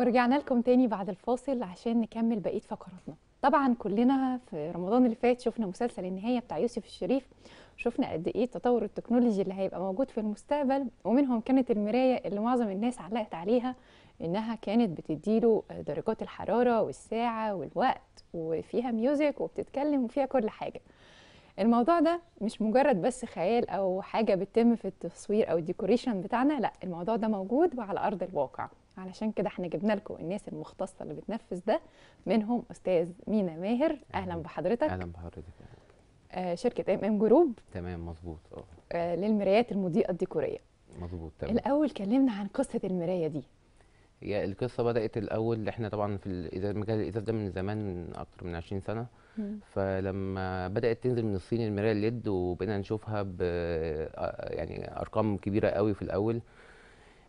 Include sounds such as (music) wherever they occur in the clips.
ورجعنا لكم تاني بعد الفاصل عشان نكمل بقيه فقراتنا طبعا كلنا في رمضان اللي فات شفنا مسلسل النهايه بتاع يوسف الشريف شفنا قد ايه التطور التكنولوجي اللي هيبقى موجود في المستقبل ومنهم كانت المرايه اللي معظم الناس علقت عليها انها كانت بتديله درجات الحراره والساعه والوقت وفيها ميوزك وبتتكلم وفيها كل حاجه الموضوع ده مش مجرد بس خيال او حاجه بتتم في التصوير او الديكوريشن بتاعنا لا الموضوع ده موجود وعلى ارض الواقع علشان كده احنا جبنا لكم الناس المختصه اللي بتنفذ ده منهم استاذ مينا ماهر اهلا بحضرتك اهلا بحضرتك آه شركه ام ام جروب تمام مظبوط آه. اه للمرايات المضيئه الديكوريه مظبوط تمام الاول كلمنا عن قصه المرايه دي هي القصه بدات الاول احنا طبعا في مجال الازاز ده من زمان من اكتر من 20 سنه فلما بدات تنزل من الصين المرايه الليد وبقينا نشوفها ب آه، يعني ارقام كبيره قوي في الاول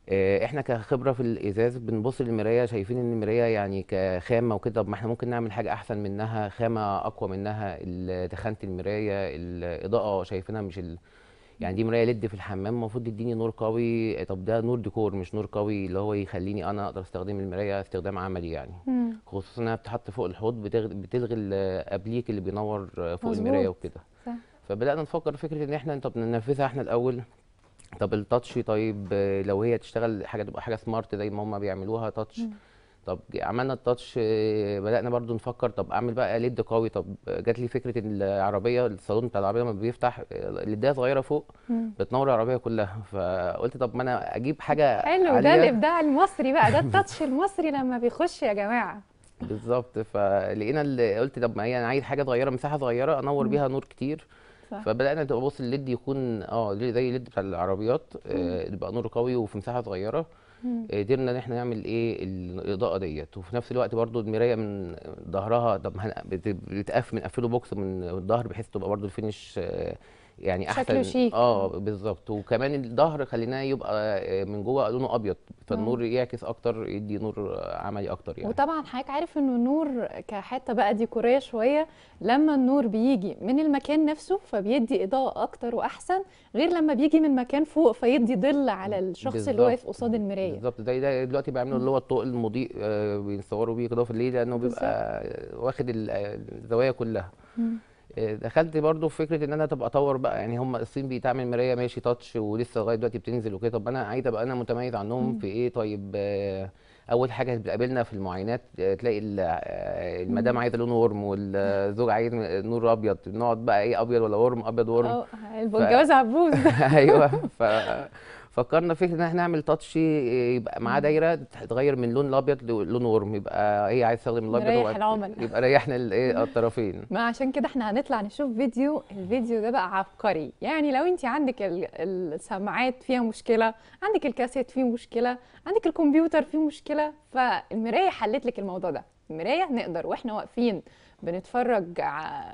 آه، احنا كخبره في الازاز بنبص للمرايه شايفين ان المرايه يعني كخامه وكده طب ما احنا ممكن نعمل حاجه احسن منها خامه اقوى منها تخانه المرايه الاضاءه شايفينها مش ال... يعني دي مرايه ليد في الحمام المفروض تديني نور قوي آه، طب ده نور ديكور مش نور قوي اللي هو يخليني انا اقدر استخدم المرايه استخدام عملي يعني مم. خصوصا انها بتتحط فوق الحوض بتلغي الابليك اللي بينور آه، فوق مزبوط. المرايه وكده فبدانا نفكر فكره ان احنا طب ننفذها احنا الاول طب التاتش طيب لو هي تشتغل حاجه تبقى حاجه سمارت زي ما هم بيعملوها تاتش طب عملنا التاتش بدانا برضو نفكر طب اعمل بقى ليد قوي طب جات لي فكره العربيه الصالون بتاع العربيه لما بيفتح ليدها صغيره فوق بتنور العربيه كلها فقلت طب ما انا اجيب حاجه حلو ده الابداع المصري بقى ده التاتش المصري لما بيخش يا جماعه بالظبط فلقينا اللي قلت طب ما هي انا عايز حاجه صغيره مساحه صغيره انور بيها نور كتير فبدانا تبقى بص الليد يكون اه زي الليد بتاع العربيات آه يبقى نور قوي وفي مساحه صغيره آه، قدرنا ان احنا نعمل ايه الاضاءه ديت وفي نفس الوقت برضو المرايه من ظهرها طب بتقف بنقفله بوكس من الظهر بحيث تبقى برضو الفينش آه يعني احسن شكله شيك اه بالظبط وكمان الظهر خليناه يبقى آه، من جوه لونه ابيض فالنور يعكس اكتر يدي نور عملي اكتر يعني وطبعا حضرتك عارف انه النور كحته بقى ديكوريه شويه لما النور بيجي من المكان نفسه فبيدي اضاءه اكتر واحسن غير لما بيجي من مكان فوق فيدي ظل على الشخص بالزبط. اللي واقف قصاد المرايه بالظبط زي ده دلوقتي بيعملوا اللي هو الطوق المضيء آه، بيصوروا بيه كده في الليل لانه بيبقى واخد آه، الزوايا كلها مم. آه، دخلت برضو في فكره ان انا تبقى اطور بقى يعني هم الصين بتعمل مرايه ماشي تاتش ولسه لغايه دلوقتي بتنزل وكده طب انا عايز ابقى انا متميز عنهم في ايه طيب آه، اول حاجه بتقابلنا في المعاينات آه، تلاقي المدام عايزه لون ورم والزوج عايز نور ابيض نقعد بقى ايه ابيض ولا ورم ابيض ورم الجواز عبوز (laughs) ايوه (laughs) ف فكرنا فكره ان احنا نعمل تاتش يبقى معاه دايره تتغير من لون الابيض للون ورم يبقى هي عايز تستخدم الابيض ريح العمل يبقى ريحنا الايه الطرفين ما عشان كده احنا هنطلع نشوف فيديو الفيديو ده بقى عبقري يعني لو انت عندك السماعات فيها مشكله عندك الكاسيت فيه مشكله عندك الكمبيوتر فيه مشكله فالمرايه حلت لك الموضوع ده المرايه نقدر واحنا واقفين بنتفرج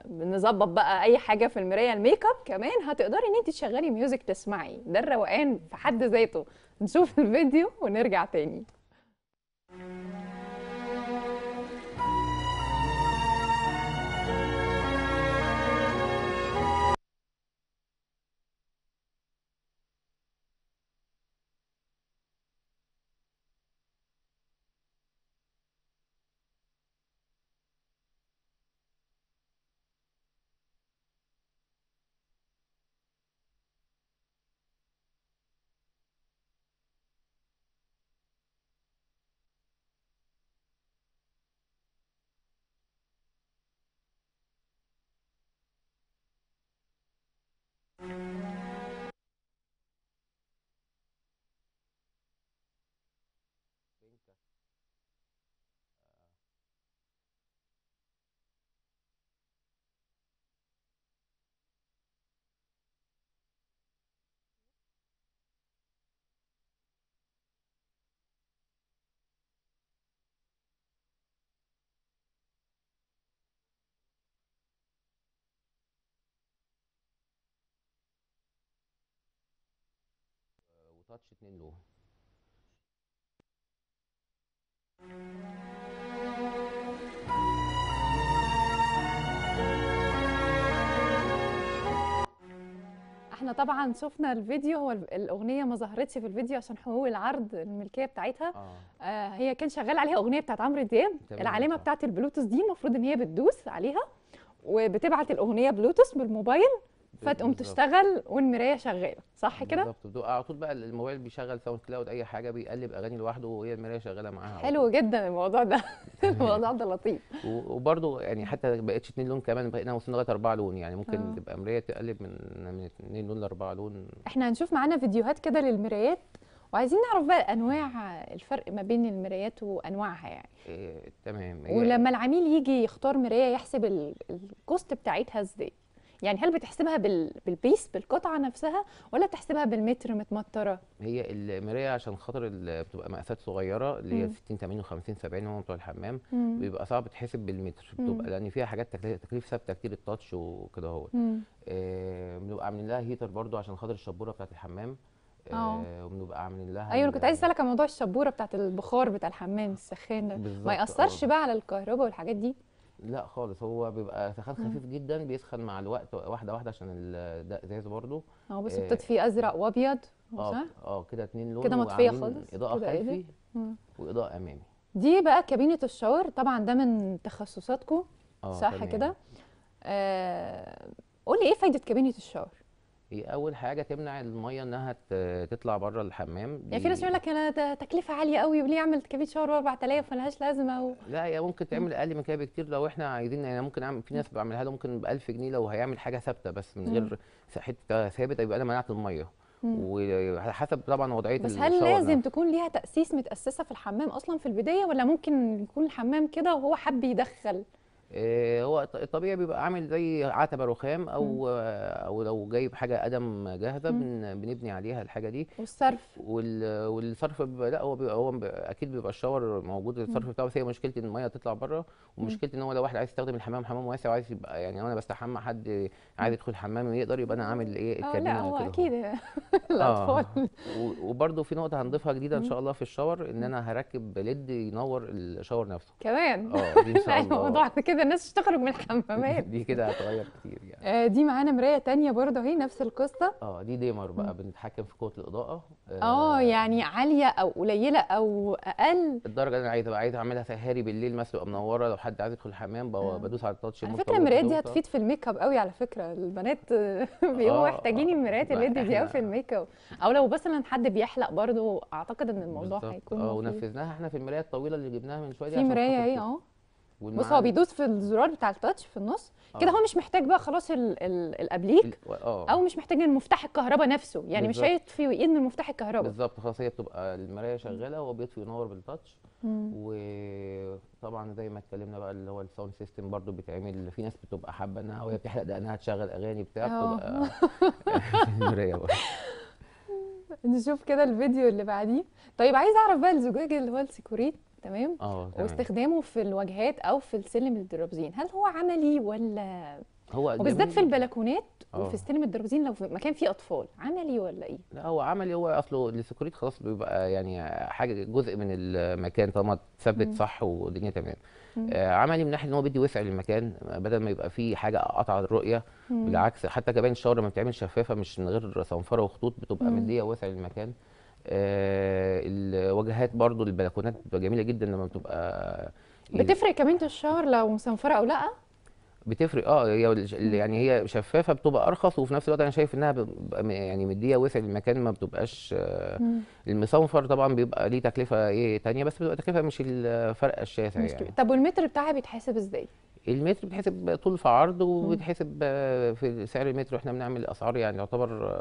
بنظبط بقى اي حاجه في المرايه الميك اب كمان هتقدري ان انت تشغلي ميوزك تسمعي ده الروقان في حد ذاته نشوف الفيديو ونرجع تاني تاتش 2 لو احنا طبعا شفنا الفيديو هو الاغنيه ما ظهرتش في الفيديو عشان حقوق العرض الملكيه بتاعتها آه. آه هي كان شغال عليها اغنيه بتاعت عمرو دياب العلامه آه. بتاعت البلوتوث دي المفروض ان هي بتدوس عليها وبتبعت الاغنيه بلوتوث بالموبايل إيه، فتقوم تشتغل والمرايه شغاله صح كده بالظبط آه، على طول بقى الموبايل بيشغل ساوند كلاود اي حاجه بيقلب اغاني لوحده وهي المرايه شغاله معاها حلو جدا الموضوع ده (laughs) الموضوع ده لطيف وبرده يعني حتى ما بقتش اتنين لون كمان بقينا وصلنا لغايه اربعه لون يعني ممكن آه. تبقى مرايه تقلب من من اتنين لون لاربعه لون احنا هنشوف معانا فيديوهات كده للمرايات وعايزين نعرف بقى انواع الفرق ما بين المرايات وانواعها يعني إيه تمام ولما العميل يجي يختار مرايه يحسب الكوست بتاعتها ازاي يعني هل بتحسبها بال... بالبيس بالقطعه نفسها ولا بتحسبها بالمتر متمطره هي المرايه عشان خاطر بتبقى مقاسات صغيره اللي هي 60 80 50 70 هم بتوع الحمام بيبقى صعب تحسب بالمتر بتبقى لان فيها حاجات تكليف ثابته كتير التاتش وكده اهوت بنبقى عاملين لها هيتر برده عشان خاطر الشبوره بتاعت الحمام آه, آه. وبنبقى عاملين لها ايوه كنت عايز اسالك عن موضوع الشبوره بتاعت البخار بتاع الحمام السخان ده ما ياثرش آه. بقى على الكهرباء والحاجات دي لا خالص هو بيبقى سخان خفيف جدا بيسخن مع الوقت واحده واحده عشان ده ازاز اه بس آه ازرق وابيض اه اه كده اتنين لون كده مطفيه خالص اضاءه إيه خلفي واضاءه امامي دي بقى كابينه الشاور طبعا ده من تخصصاتكم آه، صح كده آه قولي ايه فايده كابينه الشاور هي إيه، اول حاجه تمنع الميه انها تطلع بره الحمام يعني في ناس يقول لك انا تكلفه عاليه قوي وليه اعمل كبيت شاور ب 4000 ملهاش لازمه و... لا هي ممكن تعمل اقل من كده بكتير لو احنا عايزين يعني ممكن اعمل في ناس بعملها له ممكن ب 1000 جنيه لو هيعمل حاجه ثابته بس من غير حته ثابته يبقى انا منعت الميه وعلى حسب طبعا وضعيه بس هل لازم تكون ليها تاسيس متاسسه في الحمام اصلا في البدايه ولا ممكن يكون الحمام كده وهو حب يدخل آه، هو الطبيعي بيبقى عامل زي عتبه رخام او آه، او لو جايب حاجه قدم جاهزه بنبني عليها الحاجه دي والصرف والصرف لا هو بيبقى هو بيبقى اكيد بيبقى الشاور موجود الصرف بتاعه بس هي مشكله ان الميه تطلع بره ومشكله ان هو لو واحد عايز يستخدم الحمام حمام واسع وعايز يبقى يعني انا بستحمى حد عايز يدخل الحمام يقدر يبقى انا عامل ايه آه، الكابينه لا هو اكيد (laughs) (laughs) الاطفال وبرده في نقطه هنضيفها جديده ان شاء الله في الشاور ان انا هركب ليد ينور الشاور نفسه كمان اه دي ان (laughs) شاء أيوة، الله كده كده الناس تخرج من الحمامات (laughs) دي كده هتغير كتير يعني آه دي معانا مرايه تانية برضه اهي نفس القصه اه دي ديمر بقى بنتحكم في قوه الاضاءه اه, آه، يعني عاليه او قليله او اقل الدرجه اللي انا عايزه عايزه اعملها سهاري بالليل مثلا تبقى منوره لو حد عايز يدخل الحمام آه. بدوس على التاتش على فكره المرايات دي هتفيد في الميك اب قوي على فكره البنات (laughs) بيبقوا آه. محتاجين المرايات اللي دي قوي (laughs) في الميك اب او لو مثلا حد بيحلق برضه اعتقد ان الموضوع هيكون اه ونفذناها احنا في المرايه الطويله اللي جبناها من شويه دي في مرايه اهي اه بص هو بيدوس في الزرار بتاع التاتش في النص آه. كده هو مش محتاج بقى خلاص الابليك آه. او مش محتاج المفتاح الكهرباء نفسه يعني بالزبط. مش هيطفي ويقيد من مفتاح الكهرباء بالظبط خلاص هي بتبقى المرايه شغاله وهو بيطفي ينور بالتاتش وطبعا زي ما اتكلمنا بقى اللي هو الساوند سيستم برده بيتعمل في ناس بتبقى حابه انها وهي بتحلق دقنها تشغل اغاني بتاع آه. بتبقى (laughs) المرايه برده نشوف كده الفيديو اللي بعديه طيب عايز اعرف بقى الزجاج اللي هو السيكوريت تمام اه تمام واستخدامه في الواجهات او في السلم الترابزين هل هو عملي ولا هو وبالذات في البلكونات أوه. وفي آه. سلم الترابزين لو في مكان فيه اطفال عملي ولا ايه لا هو عملي هو اصله السكريت خلاص بيبقى يعني حاجه جزء من المكان طالما اتثبت صح والدنيا تمام آه عملي من ناحيه ان هو بيدي وسع للمكان بدل ما يبقى فيه حاجه قطع الرؤيه مم. بالعكس حتى كمان الشاور لما بتعمل شفافه مش من غير صنفره وخطوط بتبقى مديه وسع للمكان آه، الواجهات برضو البلكونات بتبقى جميله جدا لما بتبقى آه، بتفرق كمان الشهر لو مصنفره او لا بتفرق اه يعني هي شفافه بتبقى ارخص وفي نفس الوقت انا شايف انها يعني مديه وسع المكان ما بتبقاش آه، المصنفر طبعا بيبقى ليه تكلفه ايه ثانيه بس بتبقى تكلفه مش الفرق الشاسع مش يعني طب والمتر بتاعها بيتحسب ازاي؟ المتر بيتحسب طول في عرض وبيتحسب في سعر المتر واحنا بنعمل اسعار يعني يعتبر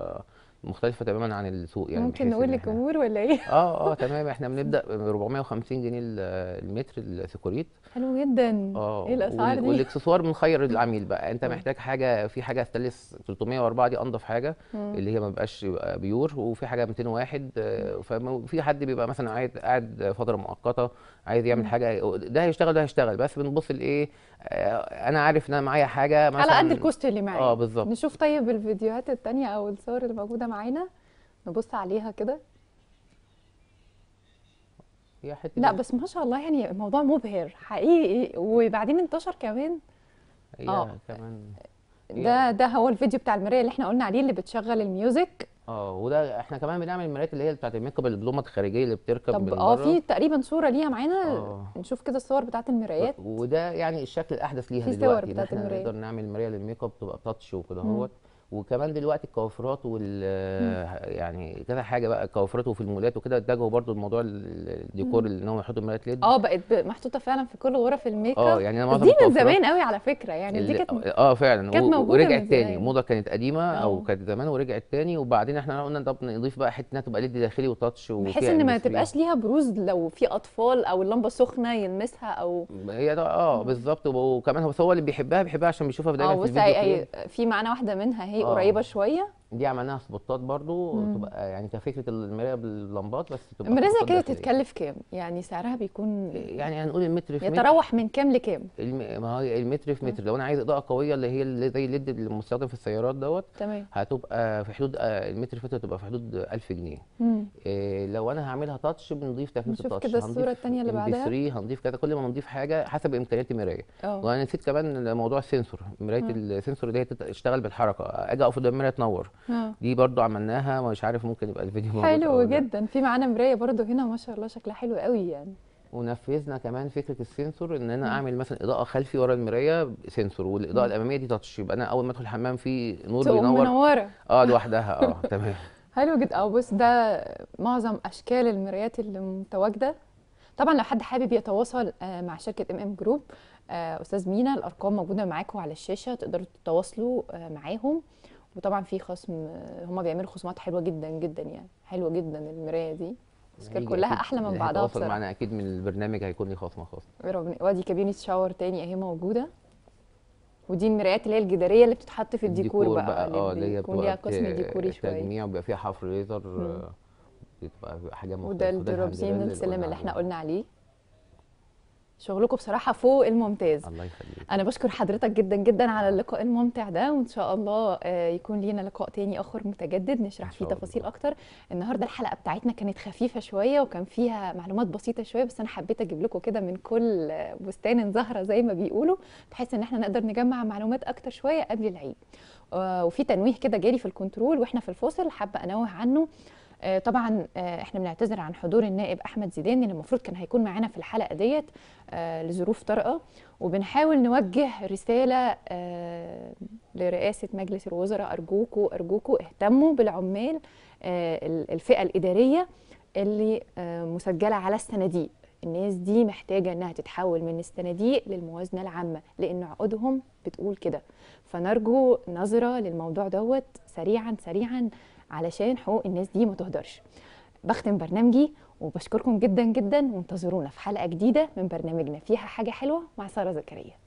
مختلفه تماما عن السوق يعني ممكن نقول للجمهور ولا ايه؟ اه اه (laughs) تمام احنا بنبدا ب 450 جنيه المتر السكوريت حلو جدا اه ايه الاسعار دي؟ والاكسسوار بنخير العميل بقى انت آه. محتاج حاجه في حاجه ستانلس 304 دي انضف حاجه مم. اللي هي ما بقاش بيور وفي حاجه 201 آه، ففي حد بيبقى مثلا قاعد قاعد فتره مؤقته عايز يعمل مم. حاجه ده هيشتغل ده هيشتغل بس بنبص لايه آه، انا عارف ان انا معايا حاجه مثلا على قد الكوست اللي معايا اه بالظبط نشوف طيب الفيديوهات الثانيه او الصور اللي موجوده معانا نبص عليها كده هي حته لا بس ما شاء الله يعني الموضوع مبهر حقيقي وبعدين انتشر كمان اه كمان ده ده هو الفيديو بتاع المرايه اللي احنا قلنا عليه اللي بتشغل الميوزك اه وده احنا كمان بنعمل المرايات اللي هي بتاعت الميك اب البلومه الخارجيه اللي بتركب طب اه في تقريبا صوره ليها معانا آه. نشوف كده الصور بتاعت المرايات وده يعني الشكل الاحدث ليها دلوقتي صور بتاعت احنا نقدر نعمل مرايه للميك اب تبقى تاتش وكده اهوت وكمان دلوقتي الكوافرات وال يعني كذا حاجه بقى الكوافرات وفي المولات وكده اتجهوا برضو لموضوع الديكور اللي هم يحطوا مرايات ليد اه بقت محطوطه فعلا في كل غرف الميك آه، اب اه يعني انا دي من زمان قوي على فكره يعني دي كانت اه فعلا كانت موجوده ورجعت تاني موضه كانت قديمه أوه. او آه. كانت زمان ورجعت تاني وبعدين احنا قلنا طب نضيف بقى حته انها تبقى ليد داخلي وتاتش بحيث ان ما تبقاش ليها بروز لو في اطفال او اللمبه سخنه يلمسها او هي ده اه بالظبط وكمان هو اللي بيحبها بيحبها عشان بيشوفها في دايما آه، في, في معانا واحده منها هي هي آه. قريبه شويه دي عملناها سبوتات برضو تبقى يعني كفكره المرايه باللمبات بس تبقى المرايه زي كده تتكلف كام؟ يعني سعرها بيكون يعني هنقول المتر في يتراوح من كام لكام؟ ما هو المتر في متر لو انا عايز اضاءه قويه اللي هي اللي زي الليد المستخدم في السيارات دوت تمام هتبقى في حدود آه، المتر في متر هتبقى في حدود 1000 جنيه إيه لو انا هعملها تاتش بنضيف تكلفه التاتش كده الصوره الثانيه اللي بعدها 3 هنضيف كده كل ما نضيف حاجه حسب امكانيات المرايه اه. وانا نسيت كمان موضوع السنسور مرايه السنسور اللي هي تشتغل بالحركه اجي اقف قدام المرايه تنور آه. دي برضو عملناها ومش عارف ممكن يبقى الفيديو موجود حلو جدا في معانا مرايه برضو هنا ما شاء الله شكلها حلو قوي يعني ونفذنا كمان فكره السنسور ان انا اعمل مثلا اضاءه خلفي ورا المرايه سنسور والاضاءه الاماميه دي تاتش يبقى انا اول ما ادخل الحمام في نور بينور منوره اه لوحدها اه (laughs) تمام حلو جدا اه بص ده معظم اشكال المرايات اللي متواجده طبعا لو حد حابب يتواصل آه، مع شركه ام ام جروب آه، استاذ مينا الارقام موجوده معاكم على الشاشه تقدروا تتواصلوا معاهم وطبعا في خصم هما بيعملوا خصومات حلوه جدا جدا يعني حلوه جدا المرايه دي التذكار كلها احلى من يعني بعضها بصراحه معنا اكيد من البرنامج هيكون لي خصم خاص ربنا وادي كابينه شاور تاني اهي موجوده ودي المرايات اللي هي الجداريه اللي بتتحط في الديكور بقى, بقى اه اللي هي بتكون ليها قسم ديكوري شويه تجميع وبيبقى فيها حفر ليزر آه، بتبقى حاجه مختلفه وده الدروبزين السلم اللي احنا قلنا عليه شغلكم بصراحه فوق الممتاز الله يخليك انا بشكر حضرتك جدا جدا على اللقاء الممتع ده وان شاء الله آه، يكون لينا لقاء تاني اخر متجدد نشرح فيه تفاصيل الله. اكتر النهارده الحلقه بتاعتنا كانت خفيفه شويه وكان فيها معلومات بسيطه شويه بس انا حبيت اجيب لكم كده من كل بستان زهره زي ما بيقولوا بحيث ان احنا نقدر نجمع معلومات اكتر شويه قبل العيد آه، وفي تنويه كده جالي في الكنترول واحنا في الفاصل حابه انوه عنه آه، طبعا آه، احنا بنعتذر عن حضور النائب احمد زيدان اللي المفروض كان هيكون معانا في الحلقه ديت آه، لظروف طارئه وبنحاول نوجه رساله لرئاسه مجلس الوزراء ارجوكوا ارجوكوا اهتموا بالعمال الفئه الاداريه اللي مسجله على الصناديق الناس دي محتاجه انها تتحول من الصناديق للموازنه العامه لان عقودهم بتقول كده فنرجو نظره للموضوع دوت سريعا سريعا علشان حقوق الناس دي ما تهدرش بختم برنامجي وبشكركم جدا جدا وانتظرونا في حلقه جديده من برنامجنا فيها حاجه حلوه مع ساره زكريا